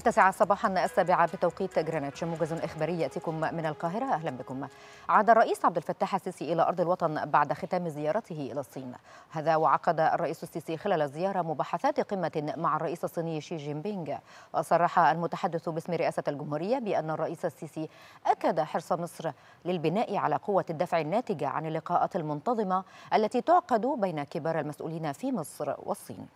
التاسعة صباحا السابعة بتوقيت جرينتش موجز إخباري يأتيكم من القاهرة أهلا بكم عاد الرئيس عبد الفتاح السيسي إلى أرض الوطن بعد ختام زيارته إلى الصين هذا وعقد الرئيس السيسي خلال الزيارة مباحثات قمة مع الرئيس الصيني شي جين بينغ وصرح المتحدث باسم رئاسة الجمهورية بأن الرئيس السيسي أكد حرص مصر للبناء على قوة الدفع الناتجة عن اللقاءات المنتظمة التي تعقد بين كبار المسؤولين في مصر والصين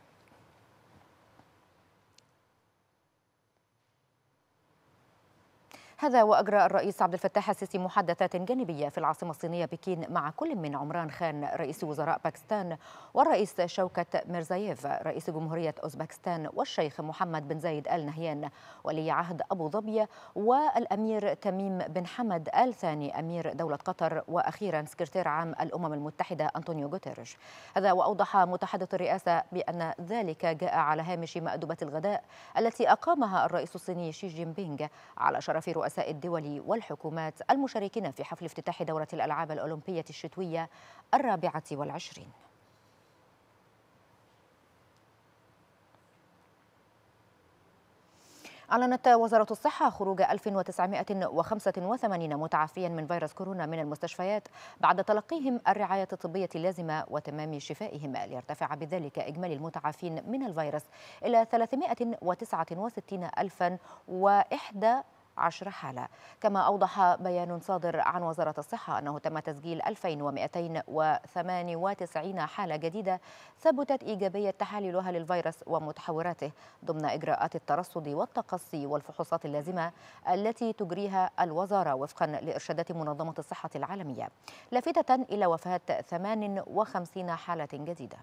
هذا وأجرى الرئيس عبد الفتاح السيسي محادثات جانبية في العاصمة الصينية بكين مع كل من عمران خان رئيس وزراء باكستان والرئيس شوكت ميرزاييف رئيس جمهورية أوزبكستان والشيخ محمد بن زايد آل نهيان ولي عهد أبو ظبي والأمير تميم بن حمد آل ثاني أمير دولة قطر وأخيرا سكرتير عام الأمم المتحدة أنطونيو غوتيريش هذا وأوضح متحدث الرئاسة بأن ذلك جاء على هامش مأدبة الغداء التي أقامها الرئيس الصيني شي جين بينغ على شرف رؤى رؤساء الدول والحكومات المشاركين في حفل افتتاح دورة الألعاب الأولمبية الشتوية الرابعة والعشرين أعلنت وزارة الصحة خروج 1985 متعافيا من فيروس كورونا من المستشفيات بعد تلقيهم الرعاية الطبية اللازمة وتمام شفائهم ليرتفع بذلك إجمالي المتعافين من الفيروس إلى 369 ألفا وإحدى عشر حالة كما أوضح بيان صادر عن وزارة الصحة أنه تم تسجيل 2298 حالة جديدة ثبتت إيجابية تحاليلها للفيروس ومتحوراته ضمن إجراءات الترصد والتقصي والفحوصات اللازمة التي تجريها الوزارة وفقا لإرشادات منظمة الصحة العالمية لافتة إلى وفاة 58 حالة جديدة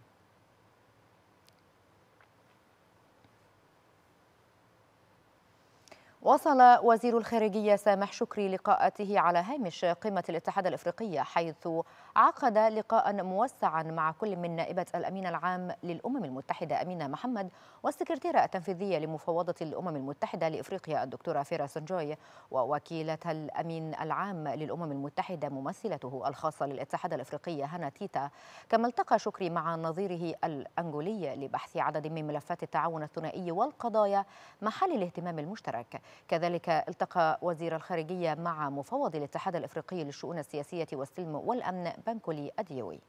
وصل وزير الخارجية سامح شكري لقاءاته على هامش قمة الاتحاد الإفريقي حيث عقد لقاء موسعا مع كل من نائبة الأمين العام للأمم المتحدة أمينة محمد والسكرتيرة التنفيذية لمفوضة الأمم المتحدة لإفريقيا الدكتورة فيرا سنجوي ووكيلة الأمين العام للأمم المتحدة ممثلته الخاصة للاتحاد الإفريقي هانا تيتا كما التقى شكري مع نظيره الأنغولي لبحث عدد من ملفات التعاون الثنائي والقضايا محل الاهتمام المشترك كذلك التقى وزير الخارجية مع مفوض الاتحاد الإفريقي للشؤون السياسية والسلم والأمن بنكولي أديوي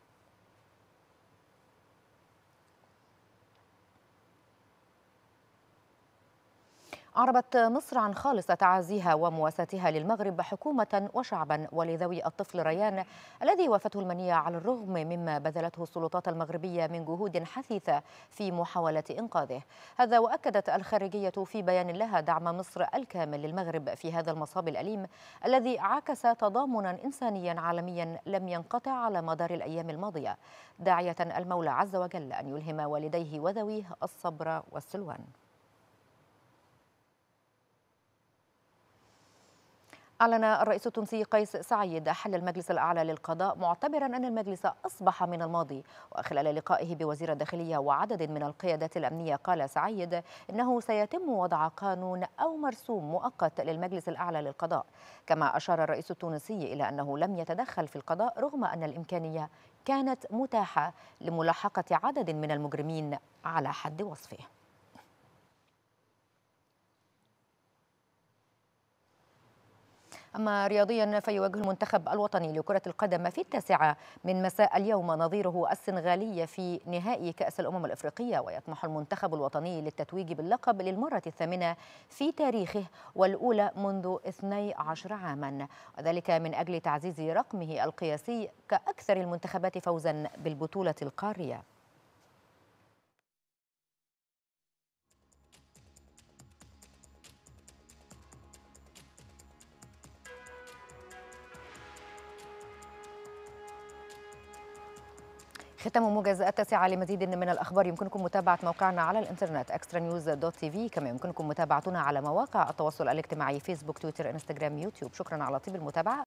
أعربت مصر عن خالص تعازيها ومواساتها للمغرب حكومة وشعبا ولذوي الطفل ريان الذي وافته المنية على الرغم مما بذلته السلطات المغربية من جهود حثيثة في محاولة إنقاذه هذا وأكدت الخارجية في بيان لها دعم مصر الكامل للمغرب في هذا المصاب الأليم الذي عكس تضامنا إنسانيا عالميا لم ينقطع على مدار الأيام الماضية داعية المولى عز وجل أن يلهم والديه وذويه الصبر والسلوان أعلن الرئيس التونسي قيس سعيد حل المجلس الأعلى للقضاء معتبرا أن المجلس أصبح من الماضي وخلال لقائه بوزير الداخلية وعدد من القيادات الأمنية قال سعيد إنه سيتم وضع قانون أو مرسوم مؤقت للمجلس الأعلى للقضاء كما أشار الرئيس التونسي إلى أنه لم يتدخل في القضاء رغم أن الإمكانية كانت متاحة لملاحقة عدد من المجرمين على حد وصفه أما رياضيا فيواجه المنتخب الوطني لكرة القدم في التاسعة من مساء اليوم نظيره السنغالي في نهائي كأس الأمم الأفريقية ويطمح المنتخب الوطني للتتويج باللقب للمرة الثامنة في تاريخه والأولى منذ 12 عاما وذلك من أجل تعزيز رقمه القياسي كأكثر المنتخبات فوزا بالبطولة القارية ختام موجز التاسعة لمزيد من الأخبار يمكنكم متابعة موقعنا على الإنترنت اكسترا نيوز دوت تي في كما يمكنكم متابعتنا على مواقع التواصل الاجتماعي فيسبوك تويتر انستغرام يوتيوب شكرا على طيب المتابعة